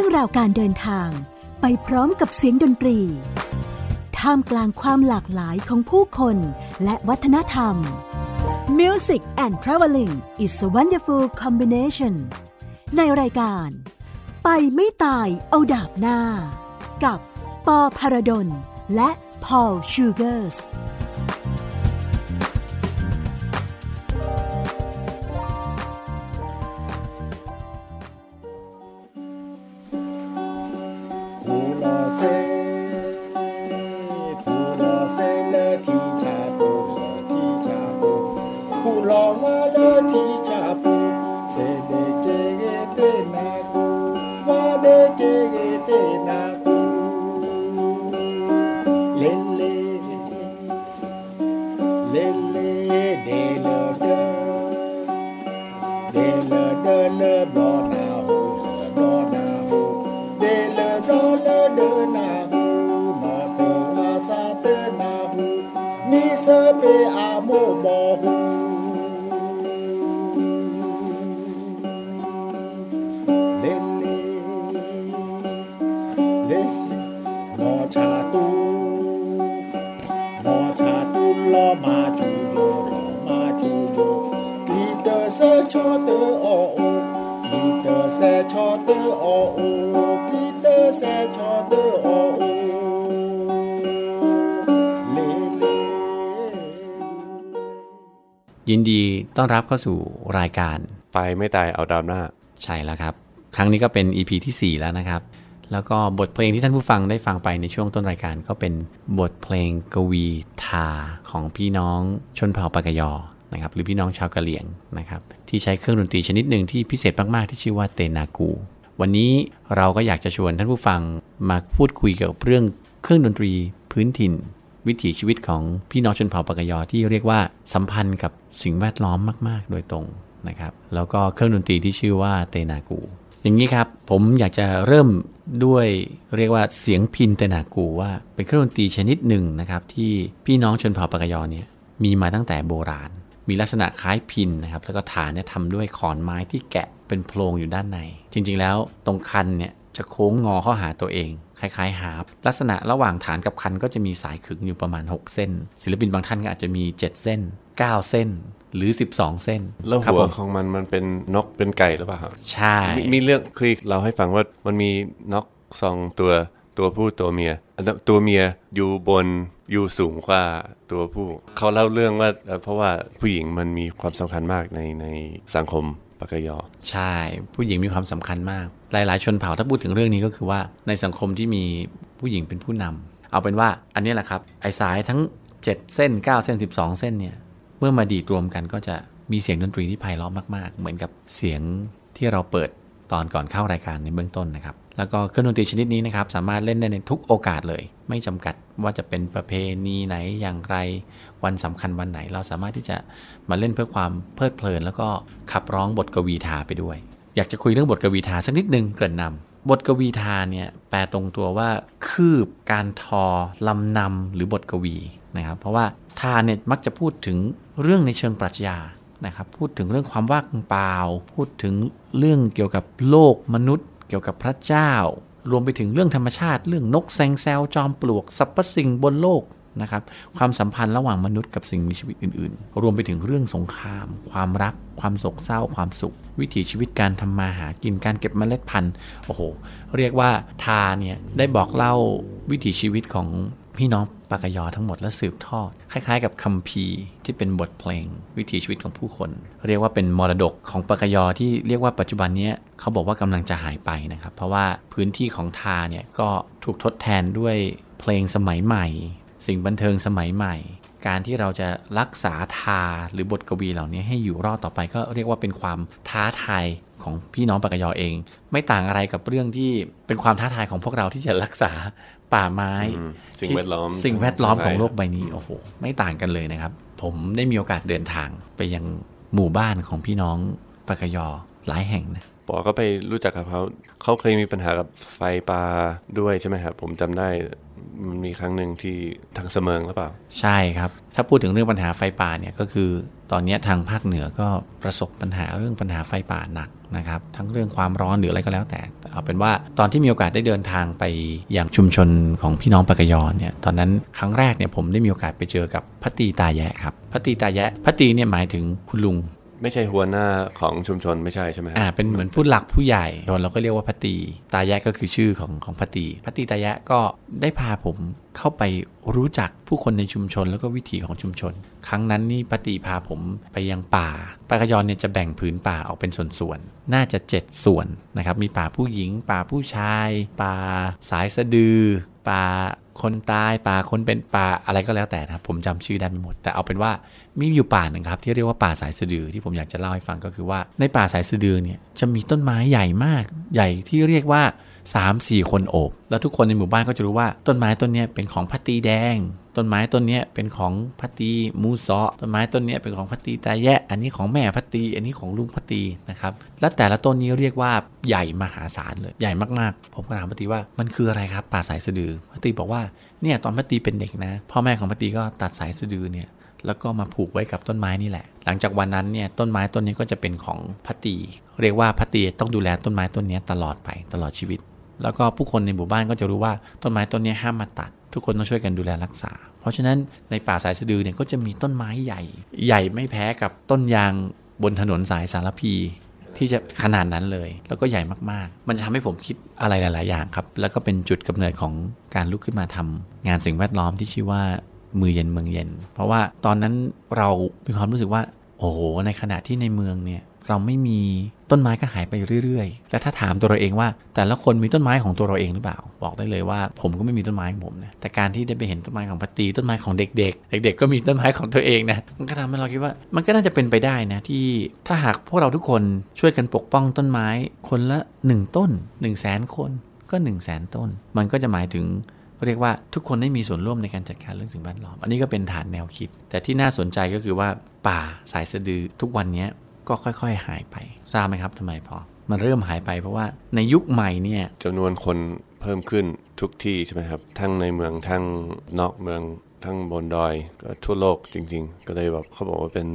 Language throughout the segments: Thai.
รื่องราวการเดินทางไปพร้อมกับเสียงดนตรี ท่ามกลางความหลากหลายของผู้คนและวัฒนธรรม Music and Traveling is a wonderful combination ในรายการ ไปไม่ตายเอาดาบหน้า กับปอพารดลและพอลชูเกอร์ส te te te na ยินดีต้อนรับเข้าสู่รายการ ไปไม่ตายเอาดาวหน้าใช่แล้วครับ ครั้งนี้ก็เป็น EP ที่ 4 แล้วนะครับแล้วก็บทเพลงที่ท่านผู้ฟังได้ฟังไปในช่วงต้นรายการก็เป็นบทเพลงกวีทาของพี่น้องชนเผ่าปากยอนะครับหรือพี่น้องชาวกะเหรี่ยงนะครับที่ใช้เครื่องดนตรีชนิดหนึ่งที่พิเศษมากๆที่ชื่อว่าเตนากู วันนี้เราก็อยากจะชวนท่านผู้ฟังมาพูดคุยเกี่ยวกับเรื่องเครื่องดนตรีพื้นถิ่นวิถีชีวิตของพี่น้องชนเผ่าปากยอที่เรียกว่าสัมพันธ์กับสิ่งแวดล้อมมาก ๆ โดยตรงนะครับ แล้วก็เครื่องดนตรีที่ชื่อว่าเตนากู อย่างนี้ครับผมอยากจะเริ่มด้วยเรียกว่าเสียงพินเตนากูว่าเป็นเครื่องดนตรีชนิดหนึ่งนะครับที่พี่น้องชนเผ่าปากยอเนี่ยมีมาตั้งแต่โบราณ มีลักษณะคล้ายพินนะครับแล้วก็ฐานเนี่ยทำด้วยขอนไม้ที่แกะเป็นโพรงอยู่ด้านใน จริงๆแล้วตรงคันเนี่ยจะโค้งงอเข้าหาตัวเองคล้ายๆฮาร์ปลักษณะระหว่างฐานกับคันก็จะมีสายขึงอยู่ประมาณ 6 เส้น ศิลปินบางท่านก็อาจจะมี 7 เส้น 9 เส้น หรือ 12 เส้นแล้วหัวของมันมันเป็นนกเป็นไก่หรือเปล่าใช่มีเรื่องคุยเราให้ฟังว่ามันมีนกสองตัวตัวผู้ตัวเมีย ตัวเมียอยู่บนอยู่สูงกว่าตัวผู้ เขาเล่าเรื่องว่าเพราะว่าผู้หญิงมันมีความสำคัญมากในในสังคมปากยอใช่ผู้หญิงมีความสำคัญมากหลายหลายชนเผ่าถ้าพูดถึงเรื่องนี้ก็คือว่าในสังคมที่มีผู้หญิงเป็นผู้นำ เอาเป็นว่าอันนี้แหละครับไอสายทั้ง 7 เส้น 9 เส้น 12 เส้นเนี่ยเมื่อมาดีดรวมกันก็จะมีเสียงดนตรีที่ไพเราะมากๆ เหมือนกับเสียงที่เราเปิดตอนก่อนเข้ารายการในเบื้องต้นนะครับ แล้วก็เครื่องดนตรีชนิดนี้นะครับ สามารถเล่นได้ในทุกโอกาสเลยไม่จำกัดว่าจะเป็นประเพณีไหนอย่างไรวันสำคัญวันไหน เราสามารถที่จะมาเล่นเพื่อความเพลิดเพลิน แล้วก็ขับร้องบทกวีทาไปด้วยอยากจะคุยเรื่องบทกวีธาสักนิดนึงเกริ่นนำบทกวีธาเนี่ยแปลตรงตัวว่าคืบการทอลำนำหรือบทกวีนะครับเพราะว่าธาเนี่ยมักจะพูดถึงเรื่องในเชิงปรัชญานะครับพูดถึงเรื่องความว่างเปล่า พูดถึงเรื่องเกี่ยวกับโลกมนุษย์ เกี่ยวกับพระเจ้า รวมไปถึงเรื่องธรรมชาติ เรื่องนกแซงแซวจอมปลวกสรรพสิ่งบนโลกนะครับความสัมพันธ์ระหว่างมนุษย์กับสิ่งมีชีวิตอื่นๆ รวมไปถึงเรื่องสงคราม ความรัก ความโศกเศร้า ความสุข วิถีชีวิตการทำมาหากิน การเก็บมเมล็ดพันธุ์ โอ้โห เรียกว่าทาเนี่ยได้บอกเล่าวิถีชีวิตของพี่น้องปากยอทั้งหมดและสืบทอด คล้ายๆ กับคัมภีร์ที่เป็นบทเพลง วิถีชีวิตของผู้คน เรียกว่าเป็นมรดกของปากยอที่เรียกว่าปัจจุบันนี้เขาบอกว่ากำลังจะหายไปนะครับ เพราะว่าพื้นที่ของทาเนี่ยก็ถูกทดแทนด้วยเพลงสมัยใหม่สิ่งบันเทิงสมัยใหม่ การที่เราจะรักษาทาหรือบทกวีเหล่านี้ให้อยู่รอดต่อไปก็เรียกว่าเป็นความท้าทายของพี่น้องปากยอเอง ไม่ต่างอะไรกับเรื่องที่เป็นความท้าทายของพวกเราที่จะรักษาป่าไม้ สิ่งแวดล้อมสิ่งแวดล้อมของโลกใบนี้โอ้โหไม่ต่างกันเลยนะครับ ผมได้มีโอกาสเดินทางไปยังหมู่บ้านของพี่น้องปากยอหลายแห่งนะปอก็ไปรู้จักกับเขาเขาเคยมีปัญหากับไฟปลาด้วยใช่ไหมครับผมจำได้มันมีครั้งหนึ่งที่ทางเสมิงหรือเปล่าใช่ครับ ถ้าพูดถึงเรื่องปัญหาไฟป่าเนี่ยก็คือตอนนี้ทางภาคเหนือก็ประสบปัญหาเรื่องปัญหาไฟป่าหนักนะครับ ทั้งเรื่องความร้อนหรืออะไรก็แล้วแต่ เอาเป็นว่าตอนที่มีโอกาสได้เดินทางไป อย่างชุมชนของพี่น้องปากยอนเนี่ยตอนนั้นครั้งแรกเนี่ยผมได้มีโอกาสไปเจอกับพัตตีตาแยะครับพัตตีตาแยะพัตตีเนี่ยหมายถึงคุณลุงไม่ใช่หัวหน้าของชุมชนไม่ใช่ใช่ไหมอ่า เป็นเหมือนผู้หลักผู้ใหญ่เราก็เรียกว่าพัตีตายะก็คือชื่อของของพัตีพัตีตายะ ก็ได้พาผมเข้าไปรู้จักผู้คนในชุมชนแล้วก็วิถีของชุมชน ครั้งนั้นนี่ปตีพาผมไปยังป่าปากยอนเนี่ยจะแบ่งพื้นป่าออกเป็นส่วนๆ น่าจะ7ส่วนนะครับ มีป่าผู้หญิง ป่าผู้ชาย ป่าสายสะดือ ป่าคนตายป่าคนเป็นป่าอะไรก็แล้วแต่นะผมจำชื่อได้ไม่หมดแต่เอาเป็นว่ามีอยู่ป่าหนึ่งครับ ที่เรียกว่าป่าสายสะดือที่ผมอยากจะเล่าให้ฟังก็คือว่าในป่าสายสะดือเนี่ย จะมีต้นไม้ใหญ่มาก ใหญ่ที่เรียกว่า3 4 คนโอบแล้วทุกคนในหมู่บ้านก็จะรู้ว่า ต้นไม้ต้นนี้เป็นของพัตตีแดง ต้นไม้ต้นนี้เป็นของพัตตีมูซอต้นไม้ต้นนี้เป็นของพัตตีตาแยะอันนี้ของแม่พัตตี อันนี้ของลุงพัตตีนะครับ และแต่ละต้นนี้เรียกว่า ใหญ่มหาศาลเลย ใหญ่มากๆผมก็ถามพัตตีว่ามันคืออะไรครับป่าสายสะดือพัตตีบอกว่าเนี่ยตอนพัตตีเป็นเด็กนะพ่อแม่ของพัตตีก็ตัดสายสะดือเนี่ยแล้วก็มาผูกไว้กับต้นไม้นี่แหละ หลังจากวันนั้นเนี่ยต้นไม้ต้นนี้ก็จะเป็นของพัตตี เรียกว่าพัตตีต้องดูแลต้นไม้ต้นนี้ตลอดไปตลอดชีวิตแล้วก็ผู้คนในหมู่บ้านก็จะรู้ว่าต้นไม้ต้นนี้ห้ามมาตัด ทุกคนต้องช่วยกันดูแลรักษา เพราะฉะนั้นในป่าสายสะดือเนี่ยก็จะมีต้นไม้ใหญ่ ใหญ่ไม่แพ้กับต้นยางบนถนนสายสารพี ที่จะขนาดนั้นเลย แล้วก็ใหญ่มากๆ มันจะทำให้ผมคิดอะไรหลายๆอย่างครับ แล้วก็เป็นจุดกำเนิดของการลุกขึ้นมาทำ งานสิ่งแวดล้อมที่ชื่อว่ามือเย็นเมืองเย็น เพราะว่าตอนนั้นเรามีความรู้สึกว่า โอ้โหในขณะที่ในเมืองเนี่ยเราไม่มีต้นไม้ก็หายไปเรื่อย ๆ และถ้าถามตัวเราเองว่า แต่ละคนมีต้นไม้ของตัวเราเองหรือเปล่าบอกได้เลยว่าผมก็ไม่มีต้นไม้ของผมนะแต่การที่ได้ไปเห็นต้นไม้ของพัตตีต้นไม้ของเด็ก ๆ เด็กๆก็มีต้นไม้ของตัวเองนะมันก็ทำให้เราคิดว่ามันก็น่าจะเป็นไปได้นะ ที่ถ้าหากพวกเราทุกคนช่วยกันปกป้องต้นไม้คนละ 1 ต้น 1 0 0 0 0แสนคนก็1 0 0 0 0แสนต้น มันก็จะหมายถึงเรียกว่าทุกคนได้มีส่วนร่วมในการจัดการเรื่องสิ่งแวดล้อมอันนี้ก็เป็นฐานแนวคิด แต่ที่น่าสนใจก็คือว่าป่าสายสะดือทุกวันนี้ก็ค่อย ๆ หายไปทราบไหมครับ ทำไมพอ มันเริ่มหายไปเพราะว่าในยุคใหม่เนี่ยจำนวนคนเพิ่มขึ้นทุกที่ใช่ไหมครับ ทั้งในเมืองทั้งนอกเมืองทั้งบนดอยก็ทั่วโลกจริงๆ ก็เลยแบบเขาบอกว่าเป็น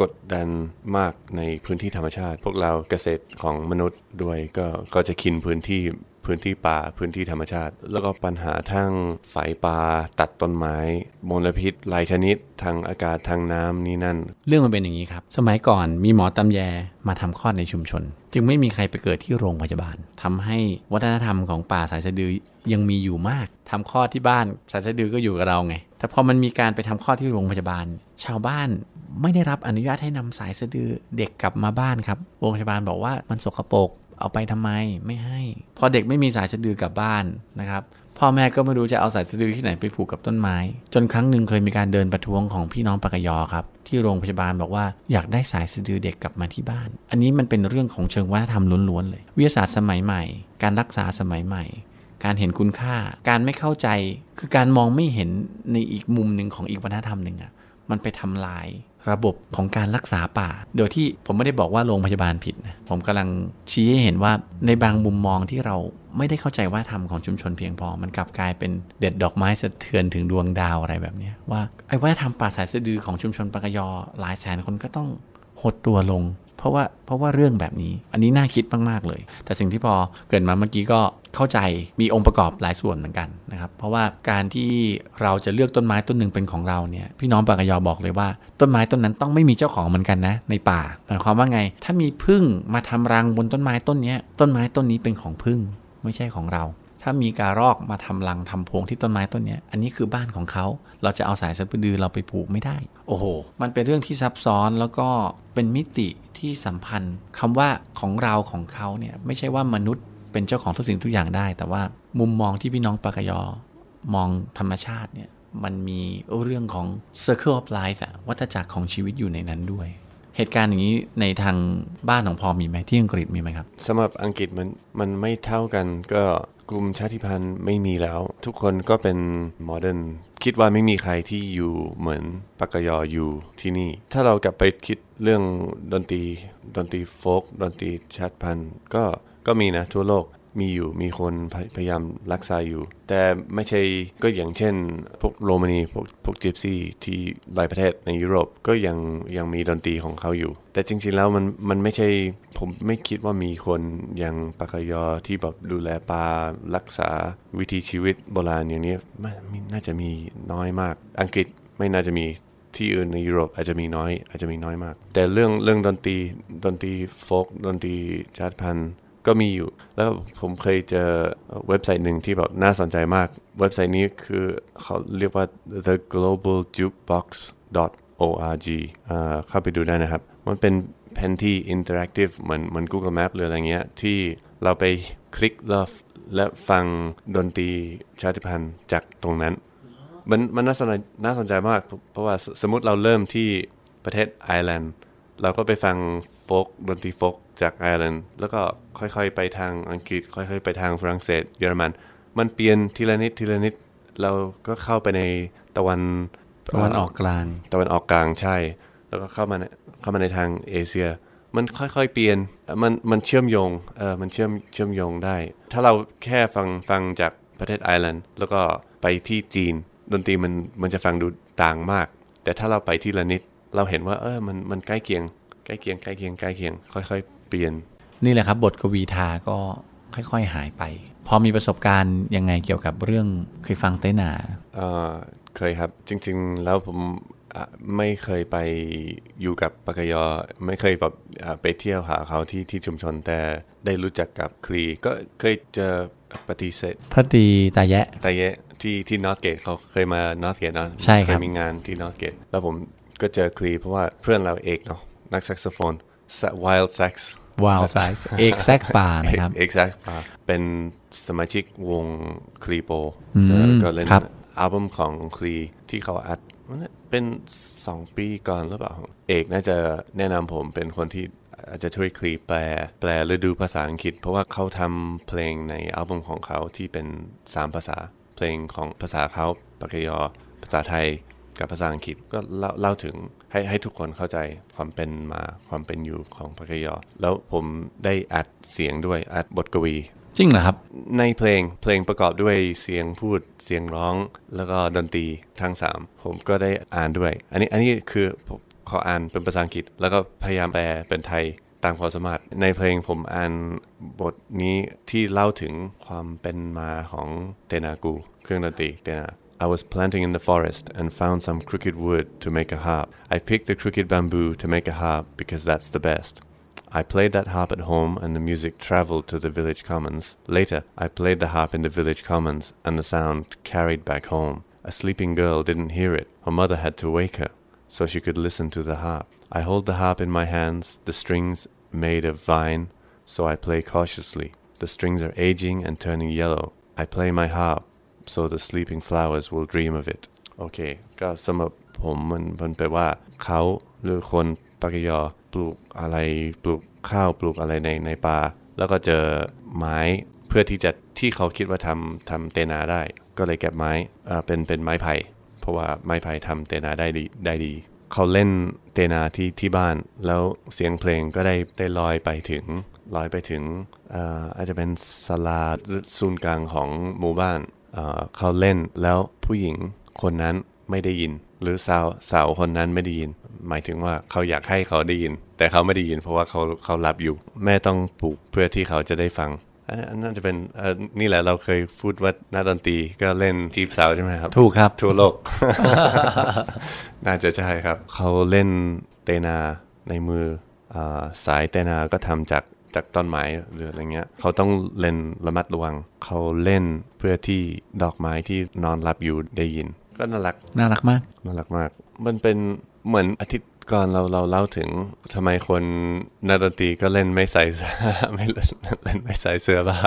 กดดันมากในพื้นที่ธรรมชาติ พวกเราเกษตรของมนุษย์ด้วยก็ก็จะกินพื้นที่พื้นที่ป่าพื้นที่ธรรมชาติ แล้วก็ปัญหาทั้งไฟป่า ตัดต้นไม้มลพิษหลายชนิดทางอากาศทางน้ำนี่นั่น เรื่องมันเป็นอย่างนี้ครับ สมัยก่อนมีหมอตำแยมาทำคลอดในชุมชน จึงไม่มีใครไปเกิดที่โรงพยาบาลทำให้วัฒนธรรมของป่าสายสะดือ ยังมีอยู่มากทำคลอดที่บ้านสายสะดือก็อยู่กับเราไงแต่พอมันมีการไปทำคลอดที่โรงพยาบาลชาวบ้านไม่ได้รับอนุญาตให้นำสายสะดือเด็กกลับมาบ้านครับโรงพยาบาลบอกว่ามันสกปรกเอาไปทำไมไม่ให้ พอเด็กไม่มีสายสะดือกลับบ้านนะครับ พ่อแม่ก็ไม่รู้จะเอาสายสะดือที่ไหนไปผูกกับต้นไม้ จนครั้งหนึ่งเคยมีการเดินประท้วงของพี่น้องปากยอครับ ที่โรงพยาบาลบอกว่าอยากได้สายสะดือเด็กกลับมาที่บ้าน อันนี้มันเป็นเรื่องของเชิงวัฒนธรรมล้วนๆเลย วิทยาศาสตร์สมัยใหม่ การรักษาสมัยใหม่ การเห็นคุณค่า การไม่เข้าใจ คือการมองไม่เห็นในอีกมุมหนึ่งของอีกวัฒนธรรมหนึ่งอะ่ะมันไปทำลายระบบของการรักษาป่าโดยที่ผมไม่ได้บอกว่าโรงพยาบาลผิดนะผมกำลังชี้ให้เห็นว่าในบางมุมมองที่เราไม่ได้เข้าใจว่าธรรมของชุมชนเพียงพอ มันกลับกลายเป็นเด็ดดอกไม้สะเทือนถึงดวงดาวอะไรแบบนี้ ว่าไอ้วัฒนธรรมป่าสายสะดือของชุมชนปากยอ หลายแสนคนก็ต้องหดตัวลงเพราะว่าเพราะว่าเรื่องแบบนี้อันนี้น่าคิดมากๆเลย แต่สิ่งที่พอเกิดมาเมื่อกี้ก็เข้าใจมีองค์ประกอบหลายส่วนเหมือนกันนะครับเพราะว่าการที่เราจะเลือกต้นไม้ต้นหนึ่งเป็นของเราเนี่ยพี่น้องปากยอบอกเลยว่า ต้นไม้ต้นนั้นต้องไม่มีเจ้าของเหมือนกันนะ ในป่าหมายความว่าไง ถ้ามีพึ่งมาทำรังบนต้นไม้ต้นนี้ต้นไม้ต้นนี้เป็นของพึ่งไม่ใช่ของเราถ้ามีการอกมาทำรังทำพงที่ต้นไม้ต้นเนี้ยอันนี้คือบ้านของเขา เราจะเอาสายสะดือเราไปผูกไม่ได้ โอ้โห มันเป็นเรื่องที่ซับซ้อนแล้วก็เป็นมิติที่สัมพันธ์คำว่าของเราของเขาเนี่ยไม่ใช่ว่ามนุษย์ เป็นเจ้าของทุกสิ่งทุกอย่างได้ แต่ว่ามุมมองที่พี่น้องปากยอ มองธรรมชาติเนี่ยมันมีเรื่องของ circle of life อะวัฏจักรของชีวิตอยู่ในนั้นด้วย เหตุการณ์อย่างนี้ในทางบ้านของพอมีไหมที่อังกฤษมีไหมครับสำหรับอังกฤษมันมันไม่เท่ากันก็กลุ่มชาติพันธุ์ไม่มีแล้ว ทุกคนก็เป็นโมเดิร์นคิดว่าไม่มีใครที่อยู่เหมือนปากยออยู่ที่นี่ถ้าเรากลับไปคิดเรื่องดนตรี ดนตรีโฟกดนตรีชาติพันธุ์ ก็ก็มีนะทั่วโลกมีอยู่มีคนพยายามรักษาอยู่ แต่ไม่ใช่ก็อย่างเช่นพวกโรมานีพวกพวกจิปซี่ที่หลายประเทศในยุโรปก็ยังยังมีดนตรีของเขาอยู่ แต่จริงๆแล้วมันมันไม่ใช่ผมไม่คิดว่ามีคนอย่างปากยอที่แบบดูแลปลารักษาวิธีชีวิตโบราณอย่างนี้ไม่นน่าจะมีน้อยมาก อังกฤษไม่น่าจะมีที่อื่นในยุโรป อาจจะมีน้อย อาจจะมีน้อยมาก แต่เรื่องเรื่องดนตรีดนตรีโฟกดนตรีชาติพันธุ์ก็มีอยู่แล้วผมเคยเจอเว็บไซต์หนึ่งที่แบบน่าสนใจมาก เว็บไซต์นี้คือเขาเรียกว่า the global jukebox org เข้าไปดูได้นะครับ มันเป็นแผนที่ interactive เหมือนเหมือน Google Map หรืออะไรเงี้ยที่เราไปคลิกเลิฟและฟังดนตรีชาติพันธุ์จากตรงนั้น มันมันน่าสนน่าสนใจมากเพราะว่าสมมติเราเริ่มที่ประเทศไอร์แลนด์ เราก็ไปฟังฟกดนตรีโฟกจากไอร์แลนด์แล้วก็ค่อยๆไปทางอังกฤษค่อยๆ ไปทางฝรั่งเศสเยอรมันมันเปลี่ยนทีละนิดทีละนิด เราก็เข้าไปในตะวันตะวันออกกลางตะวันออกกลางใช่แล้วก็เข้ามาเข้ามาในทางเอเชีย มันค่อยๆเปลี่ยนมันมันเชื่อมโยงเออมันเชื่อมเชื่อมโยงได้ ถ้าเราแค่ฟังฟังจากประเทศไอร์แลนด์แล้วก็ไปที่จีน ดนตรีมันมันจะฟังดูต่างมาก แต่ถ้าเราไปที่ละนิดเราเห็นว่าเออมันมันใกล้เคียงใกล้เคียงใกล้เคียงใกล้เคียงค่อยๆเปลี่ยนนี่แหละครับบทกวีทาก็ค่อยๆหายไปพอมีประสบการณ์ยังไงเกี่ยวกับเรื่องเคยฟังเต้นาเออเคยครับจริงๆแล้วผมไม่เคยไปอยู่กับปกยอไม่เคยแบบไปเที่ยวหาเขาที่ที่ชุมชนแต่ได้รู้จักกับคลีก็เคยเจอปฏิเสธพฏิตีตาแยะตาแยะที่ที่นอตเกตเขาเคยมานอตเกตเนาะใช่ครับเคยมีงานที่นอตเกตแล้วผมก็เจอคลีเพราะว่าเพื่อนเราเอกเนาะนักแซกโซโฟน Wild Sax Wild Sax เอกแซกป่านะครับเอกแซกป่าเป็นสมาชิกวงคลีโปก็เล่นอัลบั้มของคลีที่เขาอัดเป็น 2 ปีก่อนหรือเปล่า เอกน่าจะแนะนำผมเป็นคนที่อาจจะช่วยคลีแปลแปลฤดูภาษาอังกฤษเพราะว่าเขาทำเพลงในอัลบั้มของเขาที่เป็น 3 ภาษาเพลงของภาษาเขาปากยอภาษาไทยกับภาษาอังกฤษก็เล่าถึงให้ให้ทุกคนเข้าใจความเป็นมาความเป็นอยู่ของพระกยอแล้วผมได้อัดเสียงด้วยอัดบทกวี จริงเหรอครับในเพลงเพลงประกอบด้วยเสียงพูด เสียงร้อง แล้วก็ดนตรีทั้ง 3 ผมก็ได้อ่านด้วย อันนี้อันนี้คือผมขออ่านเป็นภาษาอังกฤษแล้วก็พยายามแปลเป็นไทยตามความสามารถในเพลงผมอ่านบทนี้ที่เล่าถึงความเป็นมาของเตนากูเครื่องดนตรีเตนา I was planting in the forest and found some crooked wood to make a harp. I picked the crooked bamboo to make a harp because that's the best. I played that harp at home and the music travelled to the village commons. Later, I played the harp in the village commons and the sound carried back home. A sleeping girl didn't hear it. Her mother had to wake her so she could listen to the harp. I hold the harp in my hands, the strings made of vine, so I play cautiously. The strings are aging and turning yellow. I play my harp so the sleeping flowers will dream of it โอเคก็สำหรับผมมันมันแปลว่าเขาหรือคนปากยอปลูกอะไรปลูกข้าวปลูกอะไรในในป่าแล้วก็เจอไม้เพื่อที่จะที่เขาคิดว่าทำทำเตนาได้ ก็เลยเก็บไม้อ่าเป็นเป็นไม้ไผ่ เพราะว่าไม้ไผ่ทำเตนาได้ดีได้ดี เขาเล่นเตนาที่ที่บ้านแล้วเสียงเพลงก็ได้ได้ลอยไปถึงลอยไปถึงอาอาจจะเป็นศาลาศูนย์กลางของหมู่บ้านเขาเล่นแล้วผู้หญิงคนนั้นไม่ได้ยิน หรือสาวสาวคนนั้นไม่ได้ยิน หมายถึงว่าเขาอยากให้เขาได้ยิน แต่เขาไม่ได้ยิน เพราะว่าเขาเขาหลับอยู่แม่ต้องปลุกเพื่อที่เขาจะได้ฟังอันนั่าจะเป็นนี่แหละเราเคยพูดว่านาดนตรีก็เล่นจีบสาวใช่ไหมครับ ถูกครับทั่วโลกน่าจะใช่ครับเขาเล่นเตนาในมืออสายเตนาก็ทำจากากต้นไม้หรืออะไรเงี้ยเขาต้องเล่นระมัดระวังเขาเล่นเพื่อที่ดอกไม้ที่นอนหลับอยู่ได้ยิน ก็น่ารัก น่ารักมากน่ารักมาก มันเป็นเหมือนอาทิตย์ก่อนเราเราเล่าถึงทำไมคนนาฏดนตรีก็เล่นไม่ใส่ไม่เล่นไม่ใส่เสื้อผ้า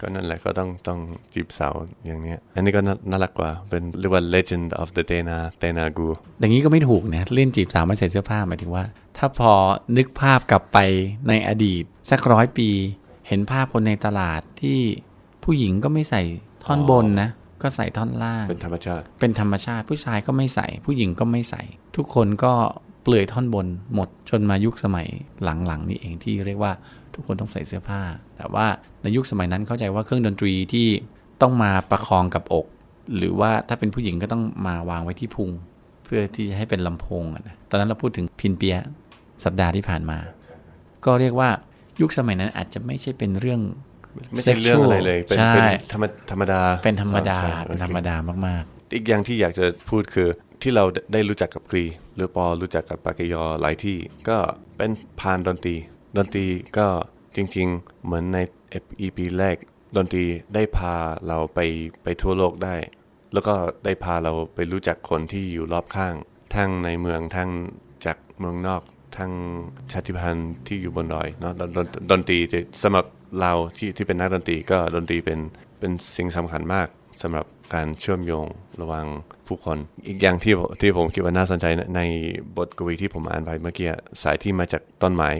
ก็นั่นแหละก็ต้องต้องจีบสาวอย่างเนี้ยอันนี้ก็น่ารักกว่าเป็นเรียกว่า legend of the t e n a t e n a Gu อย่างนี้ก็ไม่ถูกนะเล่นจีบสาวไม่ใส่เสื้อผ้าหมายถึงว่าถ้าพอนึกภาพกลับไปในอดีต สักร้อยปี เห็นภาพคนในตลาดที่ ผู้หญิงก็ไม่ใส่ท่อนบนนะก็ใส่ท่อนล่าง เป็นธรรมชาติ เป็นธรรมชาติ ผู้ชายก็ไม่ใส่ ผู้หญิงก็ไม่ใส่ ทุกคนก็เปลือยท่อนบนหมดจนมายุคสมัยหลังๆ นี่เองที่เรียกว่า ทุกคนต้องใส่เสื้อผ้า แต่ว่าในยุคสมัยนั้นเข้าใจว่าเครื่องดนตรีที่ต้องมาประคองกับอก หรือว่าถ้าเป็นผู้หญิงก็ต้องมาวางไว้ที่พุงเพื่อที่จะให้เป็นลำโพงนะตอนนั้นเราพูดถึงพินเปียสัปดาห์ที่ผ่านมา ก็เรียกว่ายุคสมัยนั้นอาจจะไม่ใช่เป็นเรื่อง ไม่ใช่เรื่องอะไรเลยเป็นธรรมดา เป็นธรรมดาเป็นธรรมดามากๆ อีกอย่างที่อยากจะพูดคือที่เราได้รู้จักกับครีหรือปอรู้จักกับปากยอหลายที่ก็เป็นผ่านดนตรี ดนตรีก็จริงๆ เหมือนใน e ีแรกดนตรีได้พาเราไปไปทั่วโลกได้ แล้วก็ได้พาเราไปรู้จักคนที่อยู่รอบข้าง ทั้งในเมืองทั้งจากเมืองนอกทางชาติพันธุ์ที่อยู่บนดอยเนาะดนตรีสำหรับเราที่ที่เป็นนักดนตรีก็ดนตรีเป็นเป็นสิ่งสำคัญมาก สำหรับการเชื่อมโยงระหว่างผู้คน อีกอย่างที่ที่ผมคิดว่าน่าสนใจ ในบทกวีที่ผมอ่านไปเมื่อกี้ สายที่มาจากต้นไม้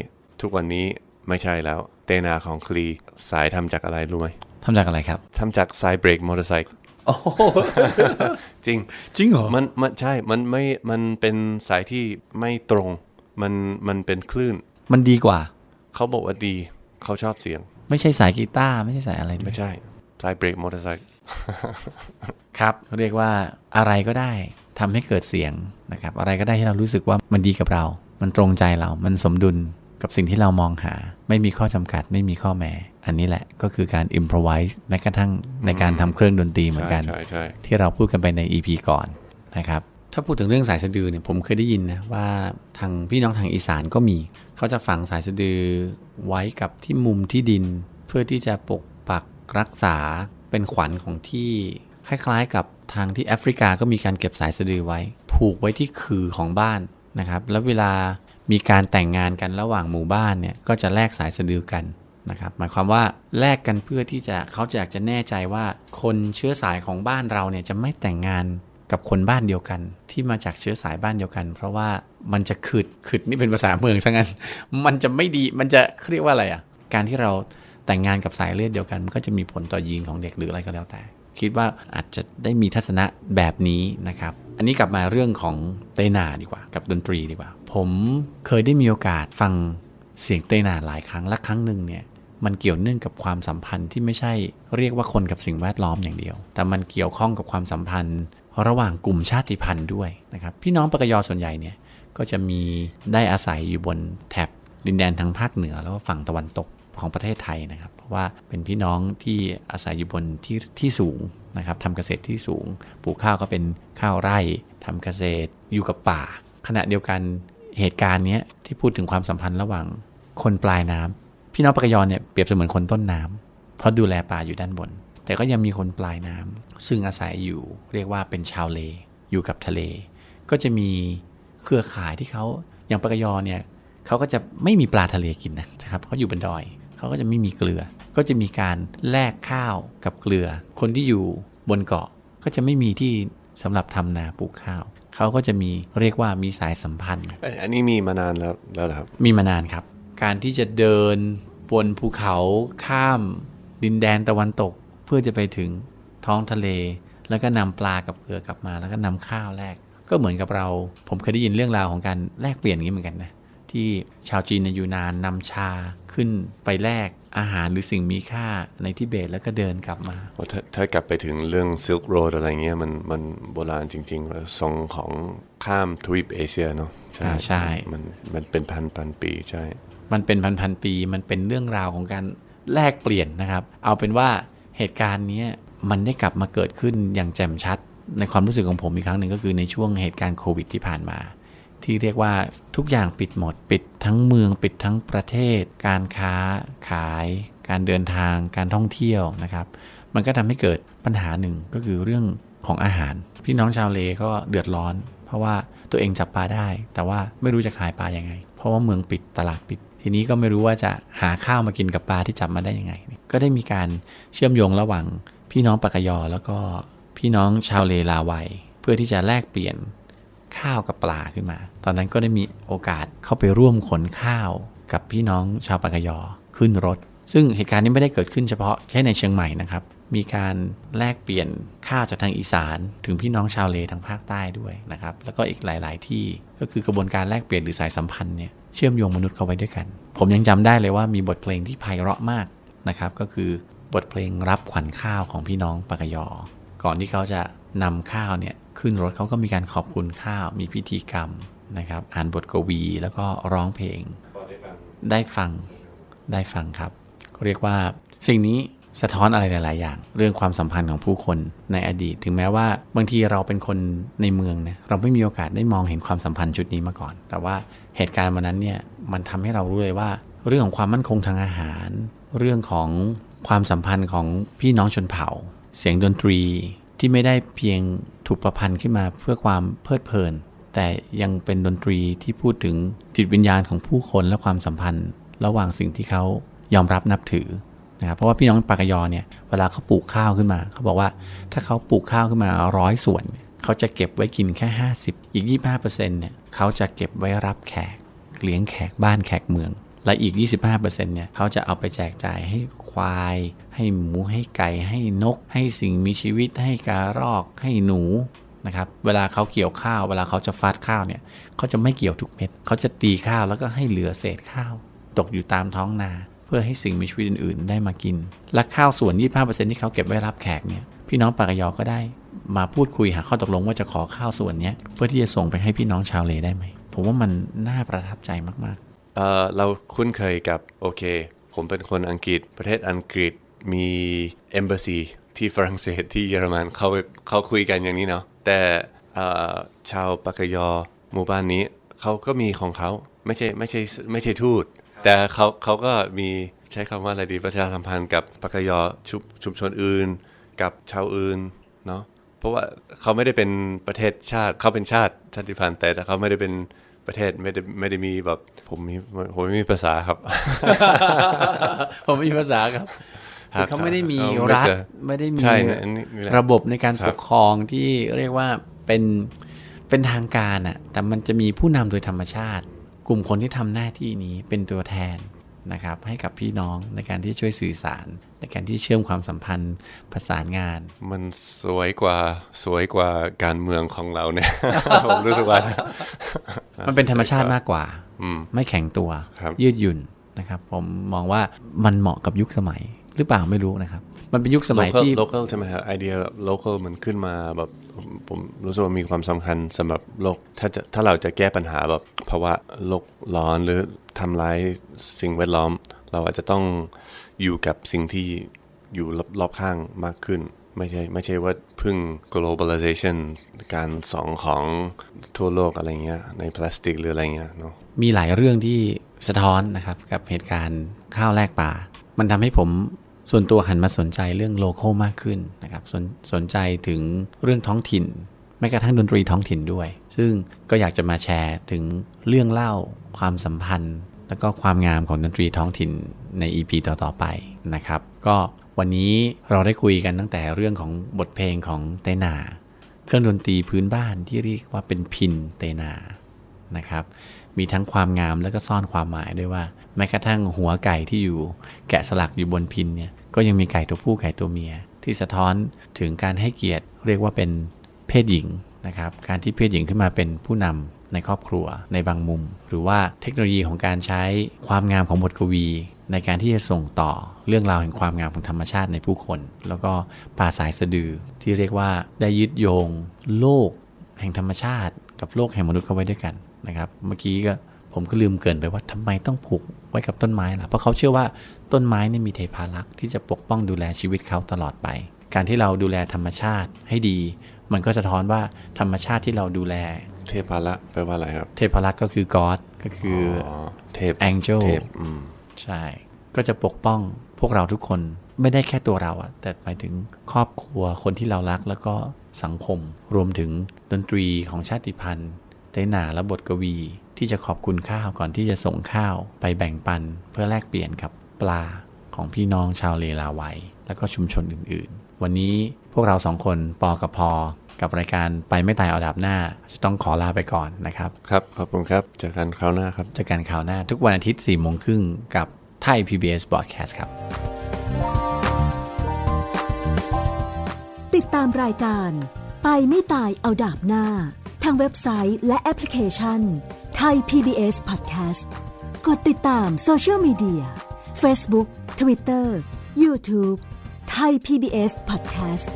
ทุกวันนี้ไม่ใช่แล้ว เตนาของคลี สายทำจากอะไรรู้ไหมทำจากอะไรครับ ทำจากสายเบรกมอเตอร์ไซค์จริงจริงเหรอมันมันใช่มันไม่มันเป็นสายที่ไม่ตรงมันมันเป็นคลื่น มันดีกว่า เขาบอกว่าดี เขาชอบเสียง ไม่ใช่สายกีตาร์ไม่ใช่สายอะไร ไม่ใช่ สายเบรกมอเตอร์ไซค์ครับเขาเรียกว่าอะไรก็ได้ทำให้เกิดเสียงนะครับ อะไรก็ได้ที่เรารู้สึกว่ามันดีกับเรา มันตรงใจเรา มันสมดุลกับสิ่งที่เรามองหา ไม่มีข้อจำกัด ไม่มีข้อแม้อันนี้แหละก็คือการ improvise แม้กระทั่งในการทำเครื่องดนตรีเหมือนกันที่เราพูดกันไปใน EP ก่อนนะครับถ้าพูดถึงเรื่องสายสะดือเนี่ยผมเคยได้ยินนะว่า ทางพี่น้องทางอีสานก็มีเขาจะฝังสายสะดือไว้กับที่มุมที่ดิน เพื่อที่จะปกปักรักษาเป็นขวัญของที่คล้ายๆกับทางที่แอฟริกาก็มีการเก็บสายสะดือไว้ ผูกไว้ที่คือของบ้านนะครับ แล้วเวลามีการแต่งงานกันระหว่างหมู่บ้านเนี่ยก็จะแลกสายสะดือกันนะครับหมายความว่าแลกกันเพื่อที่จะเขาจะอยากจะแน่ใจว่าคนเชื้อสายของบ้านเราเนี่ยจะไม่แต่งงานกับคนบ้านเดียวกัน ที่มาจากเชื้อสายบ้านเดียวกัน เพราะว่ามันจะขืดขืดนี่เป็นภาษาเมืองซะงั้นมันจะไม่ดีมันจะเรียกว่าอะไรอ่ะ การที่เราแต่งงานกับสายเลือดเดียวกันมัน ก็จะมีผลต่อยีนของเด็กหรืออะไรก็แล้วแต่ คิดว่าอาจจะได้มีทัศนะแบบนี้นะครับ อันนี้กลับมาเรื่องของเตนาดีกว่า กับดนตรีดีกว่า ผมเคยได้มีโอกาสฟังเสียงเตนาหลายครั้งและครั้งหนึ่งเนี่ยมันเกี่ยวเนื่องกับความสัมพันธ์ที่ไม่ใช่เรียกว่าคนกับสิ่งแวดล้อมอย่างเดียว แต่มันเกี่ยวข้องกับความสัมพันธ์ระหว่างกลุ่มชาติพันธุ์ด้วยนะครับพี่น้อง ปกยอส่วนใหญ่เนี่ยก็จะมีได้อาศัยอยู่บนแถบดินแดนทางภาคเหนือแล้วก็ฝั่งตะวันตกของประเทศไทยนะครับ เพราะว่าเป็นพี่น้องที่อาศัยอยู่บนที่ที่สูงนะครับทำเกษตรที่สูง ปลูกข้าวก็เป็นข้าวไร่ ทำเกษตรอยู่กับป่า ขณะเดียวกันเหตุการณ์นี้ที่พูดถึงความสัมพันธ์ระหว่างคนปลายน้ำ พี่น้องปกยอเนี่ยเปรียบเสมือนคนต้นน้ำเพราะดูแลป่าอยู่ด้านบนแต่ก็ยังมีคนปลายน้ำ ซึ่งอาศัยอยู่เรียกว่าเป็นชาวเลอยู่กับทะเล ก็จะมีเครือข่ายที่เขาอย่างปะกยอเนี่ยเขาก็จะไม่มีปลาทะเลกินนะครับเขาอยู่บนดอยเขาก็จะไม่มีเกลือ ก็จะมีการแลกข้าวกับเกลือคนที่อยู่บนเกาะก็จะไม่มีที่สำหรับทำนาปลูกข้าวเขาก็จะมีเรียกว่ามีสายสัมพันธ์ อันนี้มีมานานแล้วแล้วครับมีมานานครับ การที่จะเดินบนภูเขาข้าม ดินแดนตะวันตกเพื่อจะไปถึงท้องทะเลแล้วก็นำปลากับเกลือกลับมา แล้วก็นำข้าวแลกก็เหมือนกับเรา ผมเคยได้ยินเรื่องราวของการแลกเปลี่ยนอย่างนี้เหมือนกันนะที่ชาวจีนในยูนานนำชาขึ้นไปแลกอาหารหรือสิ่งมีค่าในทิเบตแล้วก็เดินกลับมาถถ้ากลับไปถึงเรื่องซิลค์โรดอะไรเงี้ย มันมันโบราณจริง ๆ ทรงของข้ามทวีปเอเชียเนาะใช่ใช่มันมันเป็นพันพันปีใช่มันเป็นพันพันปีมันเป็นเรื่องราวของการแลกเปลี่ยนนะครับเอาเป็นว่าเหตุการณ์นี้มันได้กลับมาเกิดขึ้นอย่างแจ่มชัดในความรู้สึกของผมอีกครั้งหนึ่งก็คือในช่วงเหตุการณ์โควิด ที่ผ่านมา ที่เรียกว่าทุกอย่างปิดหมด ปิดทั้งเมืองปิดทั้งประเทศ การค้าขาย การเดินทางการท่องเที่ยวนะครับมันก็ทำให้เกิดปัญหาหนึ่งก็คือเรื่องของอาหาร พี่น้องชาวเลก็เดือดร้อน เพราะว่าตัวเองจับปลาได้ แต่ว่าไม่รู้จะขายปลายัางไง เพราะว่าเมืองปิดตลาดปิดทีนี้ก็ไม่รู้ว่าจะหาข้าวมากินกับปลาที่จับมาได้ยังไง ก็ได้มีการเชื่อมโยงระหว่างพี่น้องปากยอแล้วก็พี่น้องชาวเลลาวัย เพื่อที่จะแลกเปลี่ยนข้าวกับปลาขึ้นมา ตอนนั้นก็ได้มีโอกาสเข้าไปร่วมขนข้าวกับพี่น้องชาวปากยอขึ้นรถ ซึ่งเหตุการณ์นี้ไม่ได้เกิดขึ้นเฉพาะแค่ในเชียงใหม่นะครับ มีการแลกเปลี่ยนข้าวจากทางอีสาน ถึงพี่น้องชาวเลทางภาคใต้ด้วยนะครับ แล้วก็อีกหลาย ๆ ที่ ก็คือกระบวนการแลกเปลี่ยนหรือสายสัมพันธ์เนี่ยเชื่อมโยงมนุษย์เข้าไว้ด้วยกัน ผมยังจำได้เลยว่ามีบทเพลงที่ไพเราะมากนะครับ ก็คือบทเพลงรับขวัญข้าวของพี่น้องปากยอ ก่อนที่เขาจะนำข้าวเนี่ยขึ้นรถเขาก็มีการขอบคุณข้าวมีพิธีกรรมนะครับอ่านบทกวี แล้วก็ร้องเพลงได้ฟังได้ฟังครับ เรียกว่าสิ่งนี้สะท้อนอะไรหลาย ๆ อย่างเรื่องความสัมพันธ์ของผู้คนในอดีต ถึงแม้ว่า บางทีเราเป็นคนในเมืองนะเราไม่มีโอกาสได้มองเห็นความสัมพันธ์ชุดนี้มาก่อน แต่ว่าเหตุการณ์วันนั้นเนี่ยมันทำให้เรารู้เลยว่า เรื่องของความมั่นคงทางอาหาร เรื่องของความสัมพันธ์ของพี่น้องชนเผ่า เสียงดนตรีที่ไม่ได้เพียงถูกประพันธ์ขึ้นมาเพื่อความเพลิดเพลิน แต่ยังเป็นดนตรีที่พูดถึงจิตวิญญาณของผู้คนและความสัมพันธ์ ระหว่างสิ่งที่เขายอมรับนับถือนะครับเพราะว่าพี่น้องปากยอเนี่ยเวลาเขาปลูกข้าวขึ้นมาเขาบอกว่าถ้าเขาปลูกข้าวขึ้นมาร้อยส่วนเขาจะเก็บไว้กินแค่50 อีก 25%เนี่ยเขาจะเก็บไว้รับแขกเลี้ยงแขกบ้านแขกเมือง และอีก 25%เนี่ยเขาจะเอาไปแจกจ่ายให้ควาย ให้หมูให้ไก่ให้นก ให้สิ่งมีชีวิตให้กระรอกให้หนูนะครับเวลาเขาเกี่ยวข้าวเวลาเขาจะฟาดข้าวเนี่ยเขาจะไม่เกี่ยวทุกเม็ดเขาจะตีข้าวแล้วก็ให้เหลือเศษข้าว ตกอยู่ตามท้องนาเพื่อให้สิ่งมีชีวิตอื่น ๆ ได้มากินและข้าวส่วน25%ที่เขาเก็บไว้รับแขกเนี่ยพี่น้องปากยอ ก็ได้มาพูดคุยหาข้อตกลงว่าจะขอข้าวส่วนนี้เพื่อที่จะส่งไปให้พี่น้องชาวเลได้ไหม ผมว่ามันน่าประทับใจมากๆเออเราคุ้นเคยกับโอเค ผมเป็นคนอังกฤษประเทศอังกฤษมีเอมบ s ซีที่ฝรั่งเศสที่เยอรมันเขาเขาคุยกันอย่างนี้เนาะแต่ชาวปากยอหมู่บ้านนี้ เขาก็มีของเขาไม่ใช่ไม่ใช่ไม่ใช่ทูตแต่เขาเขาก็มีใช้คำว่าอะไรดีประชาสัมพันธ์กับปากยอชุมชนอื่นกับชาวอื่นเนาะเพราะว่าเขาไม่ได้เป็นประเทศชาติเขาเป็นชาติชาติพันธุ์แต่เขาไม่ได้เป็นประเทศไม่ได้ไม่ได้มีแบบผมมีผมไม่มีภาษาครับ ผมมีภาษาครับคือเขาไม่ได้มีรัฐไม่ได้มีระบบในการปกครองที่เรียกว่าเป็นเป็นทางการอะแต่มันจะมีผู้นำโดยธรรมชาติ กลุ่มคนที่ทำหน้าที่นี้เป็นตัวแทนนะครับ ให้กับพี่น้องในการที่ช่วยสื่อสารในการที่เชื่อมความสัมพันธ์ประสานงาน มันสวยกว่าสวยกว่าการเมืองของเราเนี่ย ผมรู้สึกว่า มันเป็นธรรมชาติมากกว่าไม่แข็งตัว ยืดหยุ่นนะครับ ผมมองว่ามันเหมาะกับยุคสมัย หรือเปล่าไม่รู้นะครับ มันเป็นยุคสมัยที่ local ใช่ไหมครับไอเดีย local มันขึ้นมาแบบผมรู้สึกว่ามีความสำคัญสำหรับโลก ถ้าจะถ้าเราจะแก้ปัญหาแบบภาวะโลกร้อนหรือทำร้ายสิ่งแวดล้อม เราอาจจะต้องอยู่กับสิ่งที่อยู่รอบข้างมากขึ้นไม่ใช่ไม่ใช่ว่าพึ่ง globalization การส่องของทั่วโลกอะไรเงี้ยในพลาสติก หรืออะไรเงี้ยเนาะมีหลายเรื่องที่สะท้อนนะครับ กับเหตุการณ์ข้าวแลกป่า มันทำให้ผมส่วนตัวหันมาสนใจเรื่องโลโก้มากขึ้นนะครับสนสนใจถึงเรื่องท้องถิ่นแม้กระทั่งดนตรีท้องถิ่นด้วย ซึ่งก็อยากจะมาแชร์ถึงเรื่องเล่า ความสัมพันธ์ และก็ความงามของดนตรีท้องถิ่นใน EP ต่อๆไปนะครับ ก็ วันนี้เราได้คุยกันตั้งแต่เรื่องของบทเพลงของเตนา เครื่องดนตรีพื้นบ้านที่เรียกว่าเป็นพิน เตนานะครับ มีทั้งความงามและก็ซ่อนความหมายด้วยว่า แม้กระทั่งหัวไก่ที่อยู่ แกะสลักอยู่บนพินเนี่ยก็ยังมีไก่ตัวผู้ไก่ตัวเมีย ที่สะท้อนถึงการให้เกียรติเรียกว่าเป็นเพศหญิงนะครับการที่เพศหญิงขึ้นมาเป็นผู้นำในครอบครัวในบางมุม หรือว่าเทคโนโลยีของการใช้ความงามของบทกวีในการที่จะส่งต่อเรื่องราวแห่งความงามของธรรมชาติในผู้คน แล้วก็ป่าสายสะดือที่เรียกว่าได้ยึดโยงโลกแห่งธรรมชาติ กับโลกแห่งมนุษย์เข้าไว้ด้วยกันนะครับ เมื่อกี้ก็ผมก็ลืมเกินไปว่าทำไมต้องผูกไว้กับต้นไม้ล่ะเพราะเขาเชื่อว่าต้นไม้นี่มีเทพารักษ์ที่จะปกป้องดูแลชีวิตเขาตลอดไป การที่เราดูแลธรรมชาติให้ดี มันก็จะท้อนว่าธรรมชาติที่เราดูแล เทพารักษ์แปลว่าอะไรครับเทพารักษ์ก็คือกอสก็คือเทพแองเจลใช่ ก็จะปกป้องพวกเราทุกคนไม่ได้แค่ตัวเราอะแต่หมายถึงครอบครัวคนที่เรารักแล้วก็สังคมรวมถึงดนตรีของชาติพันธุ์เตนาและบทกวี ที่จะขอบคุณข้าวก่อนที่จะส่งข้าวไปแบ่งปัน เพื่อแลกเปลี่ยนกับปลาของพี่น้องชาวเลลาวัยและก็ชุมชนอื่น ๆ วันนี้วกเราสองคนปอกับพอกับรายการไปไม่ตายเอาดับหน้าจะต้องขอลาไปก่อนนะครับ ครับ ขอบคุณครับเจอกันคราวหน้าครับเจอกันคราวหน้าทุกวันอาทิตย์4ี่โมงครึ่งกับไทย PBS Podcast ครับ ติดตามรายการไปไม่ตายเอาดาบหน้า ทางเว็บไซต์และแอปพลิเคชันไทย PBS Podcast กดติดตามโซเชียลมีเดีย Facebook Twitter YouTube ไทย PBS Podcast